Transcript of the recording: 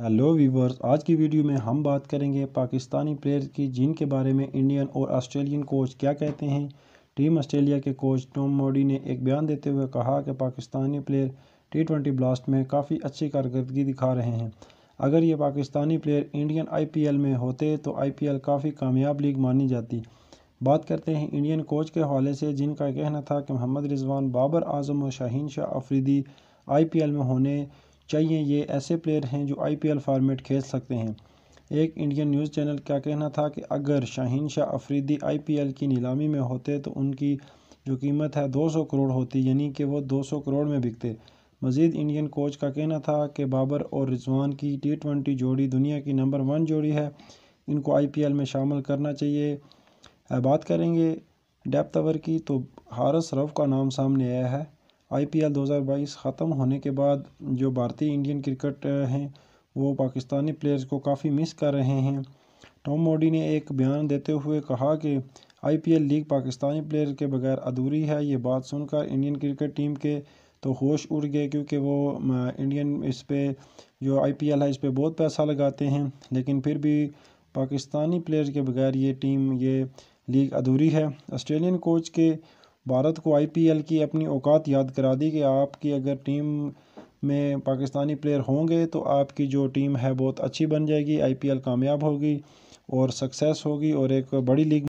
hello viewers आज की video में हम बात करेंगे पाकिस्तानी प्लेयर की जिनके बारे में इंडियन और ऑस्ट्रेलियन कोच क्या कहते हैं टीम ऑस्ट्रेलिया के कोच टॉम मोडी ने एक बयान देते हुए कहा कि Pakistani player T twenty Blast में काफ़ी अच्छी कारकर्दगी दिखा रहे हैं अगर ये पाकिस्तानी प्लेयर इंडियन आई में होते तो आई काफ़ी कामयाब लीग मानी जाती बात करते हैं इंडियन कोच के हवाले से जिनका कहना था कि मोहम्मद रिजवान बाबर आजम और शाहीन शाह अफरीदी आई में होने चाहिए ये ऐसे प्लेयर हैं जो आईपीएल फॉर्मेट खेल सकते हैं एक इंडियन न्यूज़ चैनल का कहना था कि अगर शाहीन शाह अफरीदी आईपीएल की नीलामी में होते तो उनकी जो कीमत है 200 करोड़ होती यानी कि वो 200 करोड़ में बिकते मजीद इंडियन कोच का कहना था कि बाबर और रिजवान की टी ट्वेंटी जोड़ी दुनिया की नंबर वन जोड़ी है इनको आई में शामिल करना चाहिए बात करेंगे डेप्थ ओवर की तो हारस रफ का नाम सामने आया है आईपीएल 2022 ख़त्म होने के बाद जो भारतीय इंडियन क्रिकेट हैं वो पाकिस्तानी प्लेयर्स को काफ़ी मिस कर रहे हैं टॉम मोडी ने एक बयान देते हुए कहा कि आईपीएल लीग पाकिस्तानी प्लेयर के बगैर अधूरी है ये बात सुनकर इंडियन क्रिकेट टीम के तो होश उड़ गए क्योंकि वो इंडियन इस पर जो आई है इस पर बहुत पैसा लगाते हैं लेकिन फिर भी पाकिस्तानी प्लेयर के बगैर ये टीम ये लीग अधूरी है ऑस्ट्रेलियन कोच के भारत को आईपीएल की अपनी औकात याद करा दी कि आपकी अगर टीम में पाकिस्तानी प्लेयर होंगे तो आपकी जो टीम है बहुत अच्छी बन जाएगी आईपीएल कामयाब होगी और सक्सेस होगी और एक बड़ी लीग